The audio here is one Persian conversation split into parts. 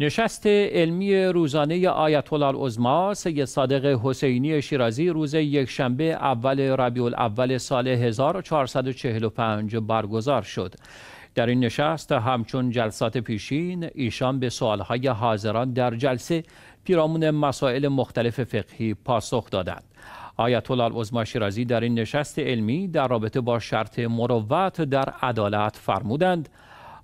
نشست علمی روزانه آیت الله سید صادق حسینی شیرازی روز یکشنبه اول ربیع الاول سال 1445 برگزار شد. در این نشست همچون جلسات پیشین ایشان به سوالهای حاضران در جلسه پیرامون مسائل مختلف فقهی پاسخ دادند. آیت الله شیرازی در این نشست علمی در رابطه با شرط مروت در عدالت فرمودند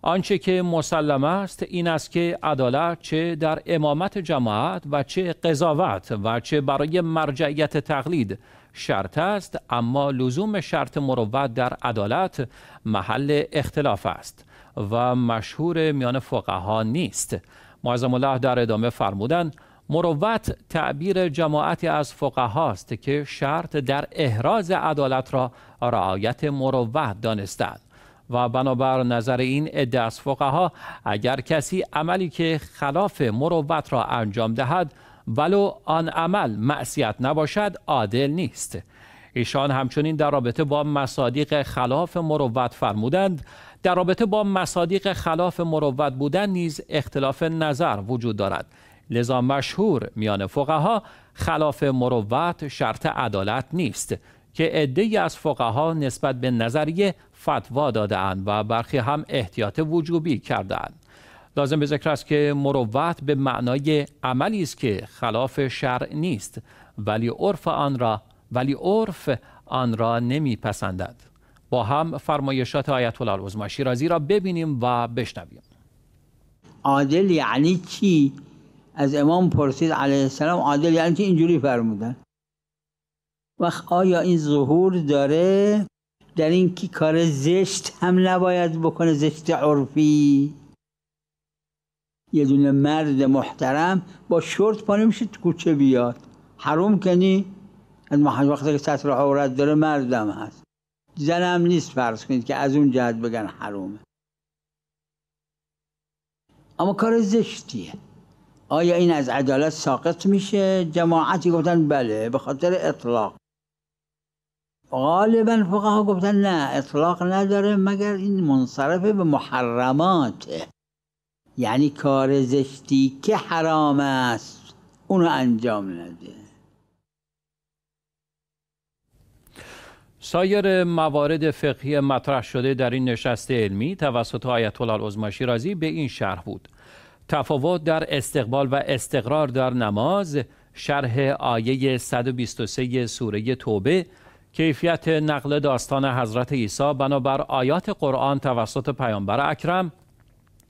آنچه که مسلم است این است که عدالت چه در امامت جماعت و چه قضاوت و چه برای مرجعیت تقلید شرط است اما لزوم شرط مروت در عدالت محل اختلاف است و مشهور میان فقها نیست معظم الله در ادامه فرمودند مروت تعبیر جماعتی از فقها است که شرط در احراز عدالت را رعایت مروت دانستند و بنابر نظر این عده از فقها اگر کسی عملی که خلاف مروت را انجام دهد ولو آن عمل معصیت نباشد عادل نیست ایشان همچنین در رابطه با مصادیق خلاف مروت فرمودند در رابطه با مصادیق خلاف مروت بودن نیز اختلاف نظر وجود دارد لذا مشهور میان فقها خلاف مروت شرط عدالت نیست که عدهای از فقها نسبت به نظریه فتوا دادهاند و برخی هم احتیاط وجوبی کردهاند لازم به ذکر است که مروت به معنای عملی است که خلاف شرع نیست ولی عرف آن را ولی عرف آن را نمیپسندد با هم فرمایشات آیت الله العظما شیرازی را ببینیم و بشنویم عادل یعنی چی از امام پرسید علیه السلام عادل یعنی چی اینجوری فرمودن وقت آیا این ظهور داره در این که کار زشت هم نباید بکنه زشت عرفی یه دونه مرد محترم با شورت پانه میشه تو کوچه بیاد حروم کنی از وقتی که سطر عورت داره مردم هست زنم نیست فرض کنید که از اون جهت بگن حرومه اما کار زشتیه آیا این از عدالت ساقط میشه؟ جماعتی گفتن بله به خاطر اطلاق غالبا فقها گفتن نه اطلاق نداره مگر این منصرف به محرمات یعنی کار زشتی که حرام است اونو انجام نده سایر موارد فقهی مطرح شده در این نشست علمی توسط آیت الله العظمی رازی به این شرح بود تفاوت در استقبال و استقرار در نماز شرح آیه 123 سوره توبه کیفیت نقل داستان حضرت عیسی بنابر آیات قرآن توسط پیامبر اکرم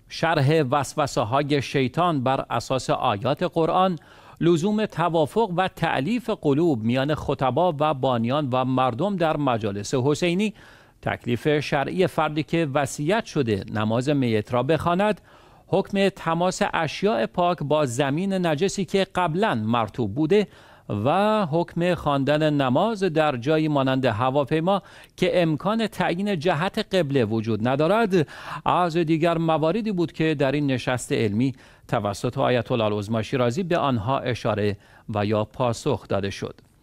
شرح وسوسه های شیطان بر اساس آیات قرآن لزوم توافق و تعلیف قلوب میان خطبا و بانیان و مردم در مجالس حسینی تکلیف شرعی فردی که وصیت شده نماز میت را بخواند حکم تماس اشیاء پاک با زمین نجسی که قبلا مرتوب بوده و حکم خواندن نماز در جایی مانند هواپیما که امکان تعیین جهت قبله وجود ندارد از دیگر مواردی بود که در این نشست علمی توسط آیت الله العظمی شیرازی به آنها اشاره و یا پاسخ داده شد